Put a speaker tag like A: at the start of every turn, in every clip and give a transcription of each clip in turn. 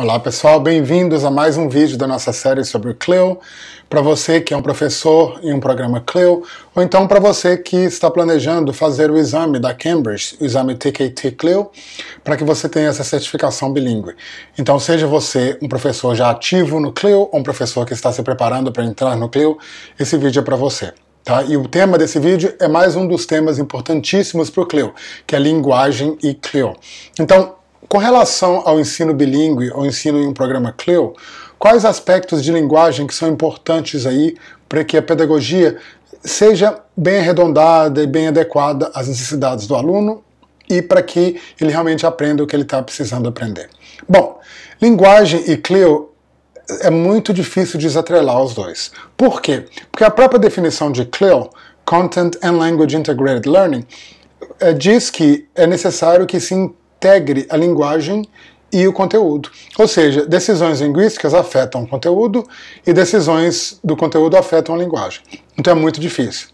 A: Olá pessoal, bem-vindos a mais um vídeo da nossa série sobre o Para você que é um professor em um programa Cleo, ou então para você que está planejando fazer o exame da Cambridge, o exame TKT Cleo, para que você tenha essa certificação bilíngue. Então, seja você um professor já ativo no Cleo ou um professor que está se preparando para entrar no Cleo, esse vídeo é para você. Tá? E o tema desse vídeo é mais um dos temas importantíssimos para o Cleo, que é linguagem e Cleo. Então, com relação ao ensino bilíngue ou ensino em um programa Clio, quais aspectos de linguagem que são importantes aí para que a pedagogia seja bem arredondada e bem adequada às necessidades do aluno e para que ele realmente aprenda o que ele está precisando aprender. Bom, linguagem e Clio é muito difícil desatrelar os dois. Por quê? Porque a própria definição de Clio, Content and Language Integrated Learning, eh, diz que é necessário que se integre a linguagem e o conteúdo. Ou seja, decisões linguísticas afetam o conteúdo e decisões do conteúdo afetam a linguagem. Então é muito difícil.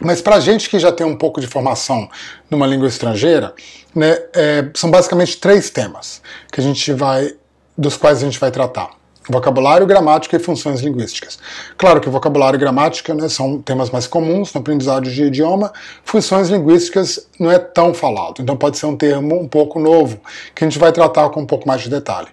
A: Mas para gente que já tem um pouco de formação numa língua estrangeira, né, é, são basicamente três temas que a gente vai, dos quais a gente vai tratar. Vocabulário, gramática e funções linguísticas. Claro que vocabulário e gramática né, são temas mais comuns no aprendizado de idioma, funções linguísticas não é tão falado, então pode ser um termo um pouco novo, que a gente vai tratar com um pouco mais de detalhe.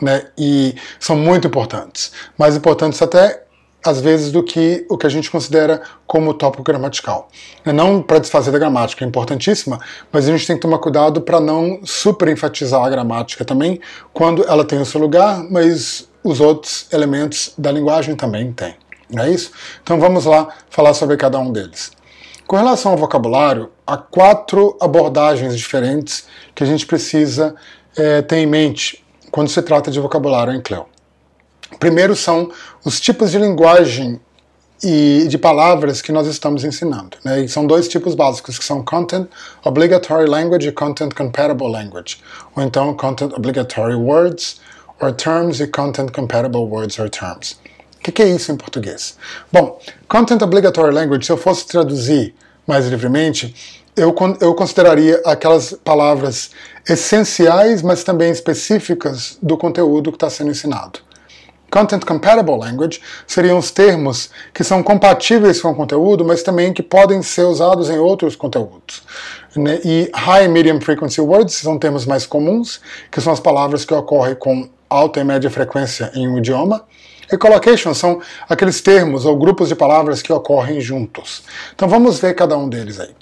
A: Né, e são muito importantes, mais importantes até às vezes do que o que a gente considera como tópico gramatical. Né, não para desfazer da gramática, é importantíssima, mas a gente tem que tomar cuidado para não super enfatizar a gramática também, quando ela tem o seu lugar, mas os outros elementos da linguagem também têm. Não é isso? Então vamos lá falar sobre cada um deles. Com relação ao vocabulário, há quatro abordagens diferentes que a gente precisa é, ter em mente quando se trata de vocabulário em Cleo. Primeiro são os tipos de linguagem e de palavras que nós estamos ensinando. Né? E são dois tipos básicos, que são Content Obligatory Language e Content Compatible Language, ou então Content Obligatory Words or terms e content compatible words or terms. O que, que é isso em português? Bom, content obligatory language, se eu fosse traduzir mais livremente, eu, eu consideraria aquelas palavras essenciais, mas também específicas do conteúdo que está sendo ensinado. Content Compatible Language seriam os termos que são compatíveis com o conteúdo, mas também que podem ser usados em outros conteúdos. Né, e High Medium Frequency Words são termos mais comuns, que são as palavras que ocorrem com alta e média frequência em um idioma. E collocations são aqueles termos ou grupos de palavras que ocorrem juntos. Então vamos ver cada um deles aí.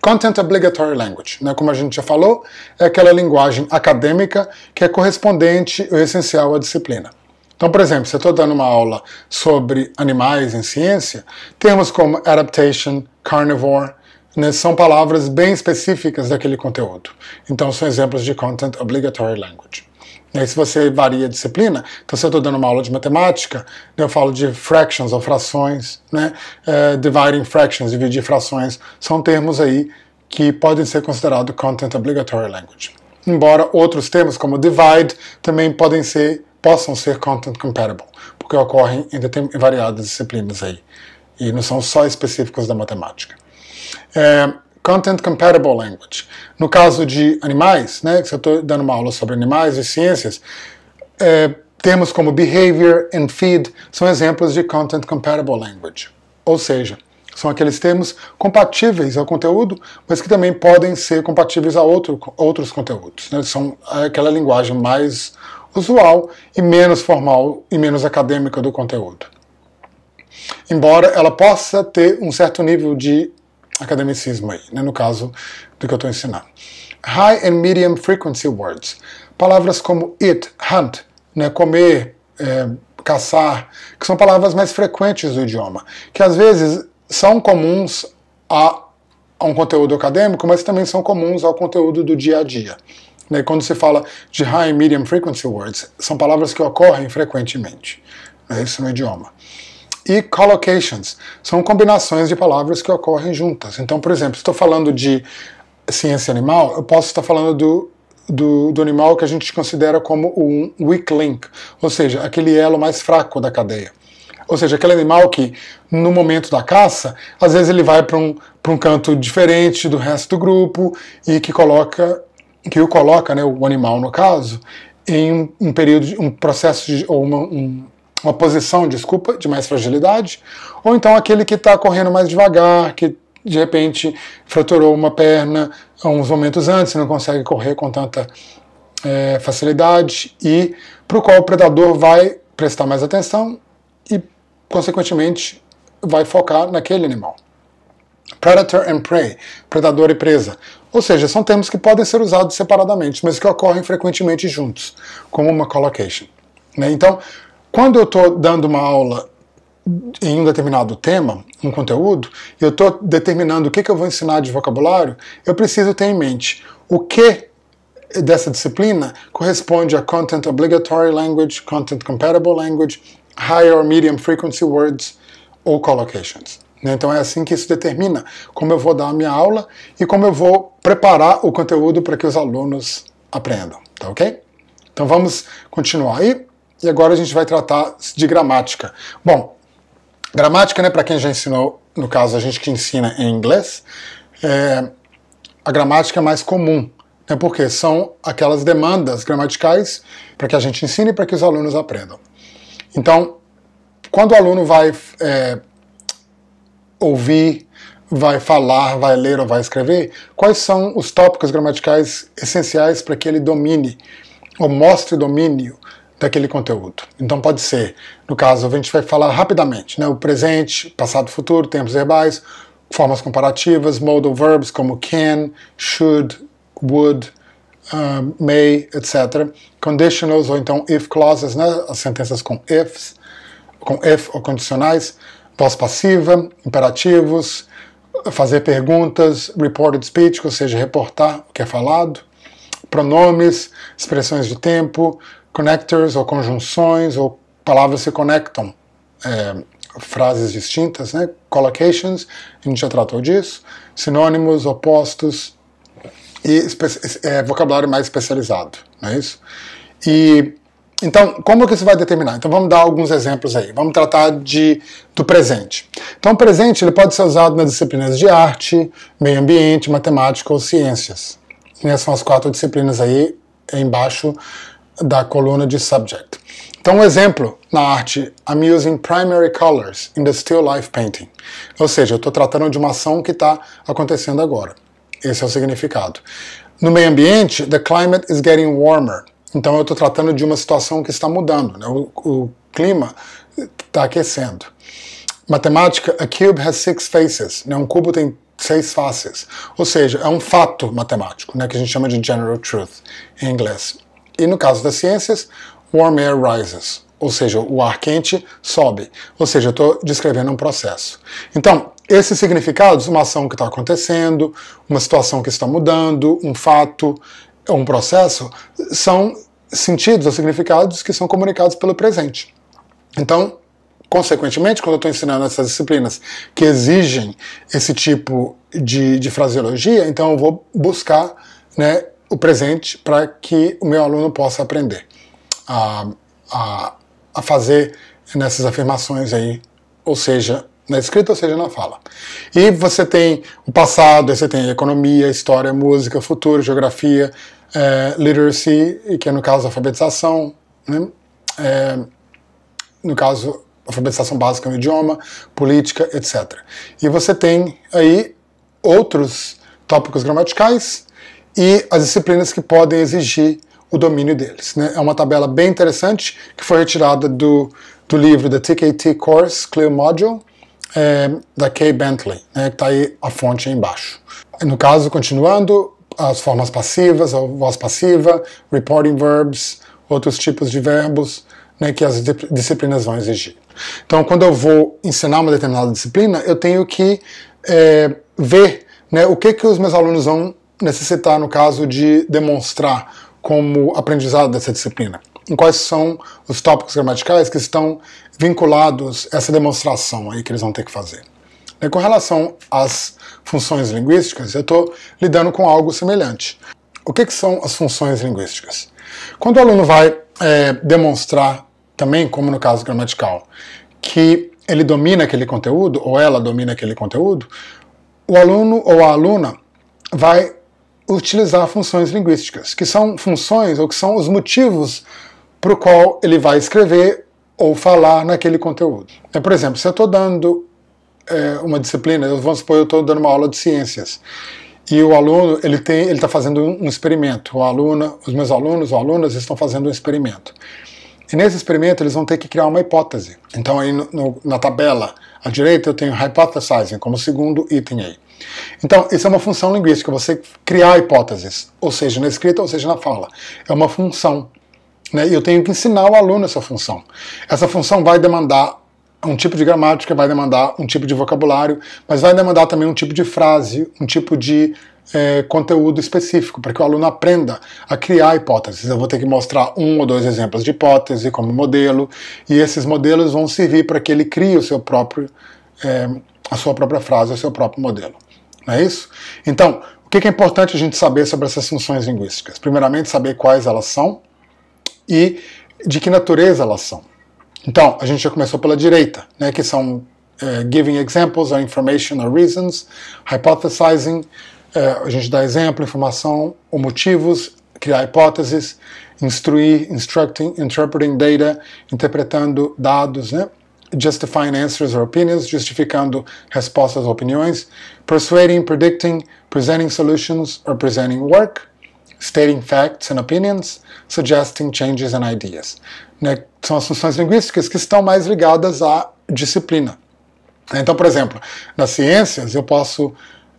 A: Content Obligatory Language, né, como a gente já falou, é aquela linguagem acadêmica que é correspondente ou essencial à disciplina. Então, por exemplo, se eu estou dando uma aula sobre animais em ciência, termos como adaptation, carnivore, né, são palavras bem específicas daquele conteúdo. Então, são exemplos de Content Obligatory Language. E aí, se você varia a disciplina, então se eu estou dando uma aula de matemática, né, eu falo de fractions ou frações, né? Uh, dividing fractions, dividir frações, são termos aí que podem ser considerados content obligatory language. Embora outros termos, como divide, também podem ser, possam ser content compatible, porque ocorrem em variadas disciplinas aí, e não são só específicos da matemática. É, Content Compatible Language. No caso de animais, né, Se eu estou dando uma aula sobre animais e ciências, é, termos como behavior and feed são exemplos de Content Compatible Language. Ou seja, são aqueles termos compatíveis ao conteúdo, mas que também podem ser compatíveis a outro, outros conteúdos. Né? São é, aquela linguagem mais usual e menos formal e menos acadêmica do conteúdo. Embora ela possa ter um certo nível de academicismo aí, né, no caso do que eu estou ensinando. High and medium frequency words. Palavras como eat, hunt, né, comer, é, caçar, que são palavras mais frequentes do idioma, que às vezes são comuns a, a um conteúdo acadêmico, mas também são comuns ao conteúdo do dia a dia. Né, quando se fala de high and medium frequency words, são palavras que ocorrem frequentemente. Né, isso no idioma e collocations. São combinações de palavras que ocorrem juntas. Então, por exemplo, estou falando de ciência animal, eu posso estar falando do, do, do, animal que a gente considera como um weak link, ou seja, aquele elo mais fraco da cadeia. Ou seja, aquele animal que, no momento da caça, às vezes ele vai para um, um canto diferente do resto do grupo e que coloca que o coloca, né, o animal no caso, em um período, de, um processo de, ou uma, um uma posição, desculpa, de mais fragilidade, ou então aquele que está correndo mais devagar, que de repente fraturou uma perna uns momentos antes, não consegue correr com tanta é, facilidade e para o qual o predador vai prestar mais atenção e, consequentemente, vai focar naquele animal. Predator and prey, predador e presa. Ou seja, são termos que podem ser usados separadamente, mas que ocorrem frequentemente juntos, como uma collocation. Né? Então, quando eu estou dando uma aula em um determinado tema, um conteúdo, eu estou determinando o que, que eu vou ensinar de vocabulário, eu preciso ter em mente o que dessa disciplina corresponde a Content Obligatory Language, Content Compatible Language, higher or Medium Frequency Words ou Collocations. Né? Então é assim que isso determina como eu vou dar a minha aula e como eu vou preparar o conteúdo para que os alunos aprendam, tá ok? Então vamos continuar aí e agora a gente vai tratar de gramática. Bom, gramática, né, para quem já ensinou, no caso a gente que ensina em inglês, é, a gramática é mais comum, né, porque são aquelas demandas gramaticais para que a gente ensine e para que os alunos aprendam. Então, quando o aluno vai é, ouvir, vai falar, vai ler ou vai escrever, quais são os tópicos gramaticais essenciais para que ele domine ou mostre domínio daquele conteúdo. Então pode ser, no caso, a gente vai falar rapidamente, né, o presente, passado, futuro, tempos verbais, formas comparativas, modal verbs como can, should, would, may, etc. Conditionals ou então if clauses, né, as sentenças com ifs, com if ou condicionais, voz passiva, imperativos, fazer perguntas, reported speech, ou seja, reportar o que é falado, pronomes, expressões de tempo, connectors ou conjunções ou palavras se conectam, é, frases distintas, né? collocations, a gente já tratou disso, sinônimos, opostos e é, vocabulário mais especializado, não é isso? E então, como que isso vai determinar? Então vamos dar alguns exemplos aí. Vamos tratar de, do presente. Então o presente ele pode ser usado nas disciplinas de arte, meio ambiente, matemática ou ciências. Essas são as quatro disciplinas aí embaixo da coluna de subject. Então, um exemplo na arte, I'm using primary colors in the still life painting. Ou seja, eu estou tratando de uma ação que está acontecendo agora. Esse é o significado. No meio ambiente, the climate is getting warmer. Então, eu estou tratando de uma situação que está mudando. Né? O, o clima está aquecendo. Matemática, a cube has six faces. Né? Um cubo tem seis faces. Ou seja, é um fato matemático, né? que a gente chama de general truth em inglês. E no caso das ciências, warm air rises, ou seja, o ar quente sobe. Ou seja, eu estou descrevendo um processo. Então, esses significados, uma ação que está acontecendo, uma situação que está mudando, um fato, um processo, são sentidos ou significados que são comunicados pelo presente. Então, consequentemente, quando eu estou ensinando essas disciplinas que exigem esse tipo de, de fraseologia, então eu vou buscar né, o presente para que o meu aluno possa aprender a, a, a fazer nessas afirmações aí, ou seja, na escrita ou seja na fala. E você tem o passado, você tem economia, história, música, futuro, geografia, é, literacy, que é no caso alfabetização, né? é, no caso alfabetização básica no idioma, política, etc. E você tem aí outros tópicos gramaticais, e as disciplinas que podem exigir o domínio deles. Né? É uma tabela bem interessante que foi retirada do, do livro The TKT Course Clear Module é, da Kay Bentley, né, que está aí a fonte aí embaixo. No caso, continuando, as formas passivas, a voz passiva, reporting verbs, outros tipos de verbos né, que as disciplinas vão exigir. Então, quando eu vou ensinar uma determinada disciplina, eu tenho que é, ver né, o que, que os meus alunos vão necessitar, no caso, de demonstrar como aprendizado dessa disciplina? Em quais são os tópicos gramaticais que estão vinculados a essa demonstração aí que eles vão ter que fazer? E né, com relação às funções linguísticas, eu estou lidando com algo semelhante. O que, que, são as funções linguísticas? Quando o aluno vai é, demonstrar, também como no caso gramatical, que ele domina aquele conteúdo, ou ela domina aquele conteúdo, o aluno ou a aluna vai utilizar funções linguísticas, que são funções ou que são os motivos para o qual ele vai escrever ou falar naquele conteúdo. É, por exemplo, se eu estou dando é, uma disciplina, vamos supor, eu estou dando uma aula de ciências, e o aluno ele tem, ele está fazendo um experimento, o aluno, os meus alunos ou alunas estão fazendo um experimento. E nesse experimento eles vão ter que criar uma hipótese. Então aí no, no, na tabela à direita eu tenho hypothesizing como segundo item aí. Então, isso é uma função linguística, você criar hipóteses, ou seja, na escrita, ou seja, na fala. É uma função. Né? E eu tenho que ensinar o aluno essa função. Essa função vai demandar um tipo de gramática, vai demandar um tipo de vocabulário, mas vai demandar também um tipo de frase, um tipo de é, conteúdo específico, para que o aluno aprenda a criar hipóteses. Eu vou ter que mostrar um ou dois exemplos de hipótese como modelo, e esses modelos vão servir para que ele crie o seu próprio, é, a sua própria frase, o seu próprio modelo. Não é isso? Então, o que é importante a gente saber sobre essas funções linguísticas? Primeiramente, saber quais elas são e de que natureza elas são. Então, a gente já começou pela direita, né, que são uh, giving examples or information or reasons, hypothesizing, uh, a gente dá exemplo, informação ou motivos, criar hipóteses, instruir, instructing, interpreting data, interpretando dados, né? justifying answers or opinions, justificando respostas ou opiniões, persuading, predicting, presenting solutions or presenting work, stating facts and opinions, suggesting changes and ideas. Né? São as funções linguísticas que estão mais ligadas à disciplina. Então, por exemplo, nas ciências eu posso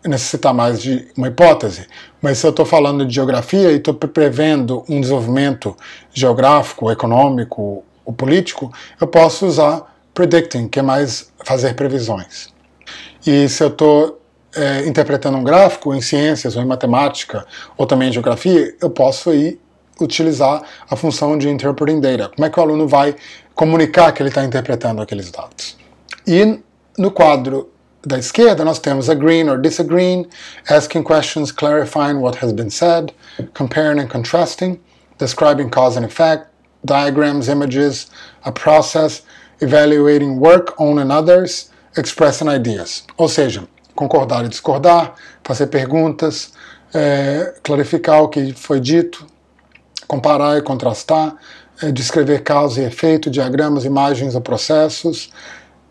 A: necessitar mais de uma hipótese, mas se eu estou falando de geografia e estou prevendo um desenvolvimento geográfico, econômico ou político, eu posso usar predicting, que é mais fazer previsões. E se eu estou é, interpretando um gráfico em ciências ou em matemática ou também em geografia, eu posso aí utilizar a função de interpreting data. Como é que o aluno vai comunicar que ele está interpretando aqueles dados? E no quadro da esquerda nós temos agreeing or disagreeing, asking questions, clarifying what has been said, comparing and contrasting, describing cause and effect, diagrams, images, a process evaluating work on another's, others, expressing ideas. Ou seja, concordar e discordar, fazer perguntas, é, clarificar o que foi dito, comparar e contrastar, é, descrever causa e efeito, diagramas, imagens ou processos,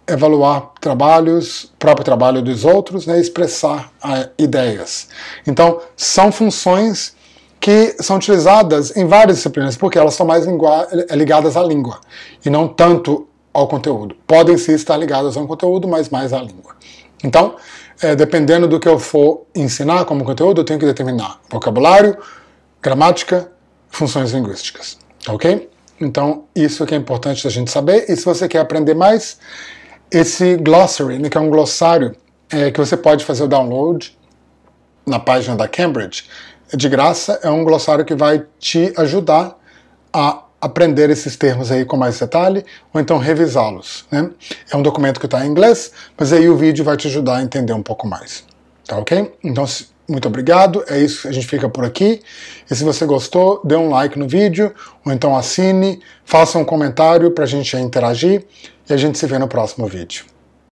A: evaluar trabalhos, próprio trabalho dos outros, né, expressar ideias. Então, são funções que são utilizadas em várias disciplinas, porque elas são mais é, ligadas à língua, e não tanto ao conteúdo. Podem sim estar ligadas a um conteúdo, mas mais à língua. Então, é, dependendo do que eu for ensinar como conteúdo, eu tenho que determinar vocabulário, gramática, funções linguísticas, tá ok? Então, isso que é importante a gente saber. E se você quer aprender mais, esse glossary, né, que é um glossário é, que você pode fazer o download na página da Cambridge, é de graça, é um glossário que vai te ajudar a aprender esses termos aí com mais detalhe, ou então revisá-los. Né? É um documento que está em inglês, mas aí o vídeo vai te ajudar a entender um pouco mais. Tá ok? Então, muito obrigado, é isso, a gente fica por aqui. E se você gostou, dê um like no vídeo, ou então assine, faça um comentário para a gente interagir, e a gente se vê no próximo vídeo.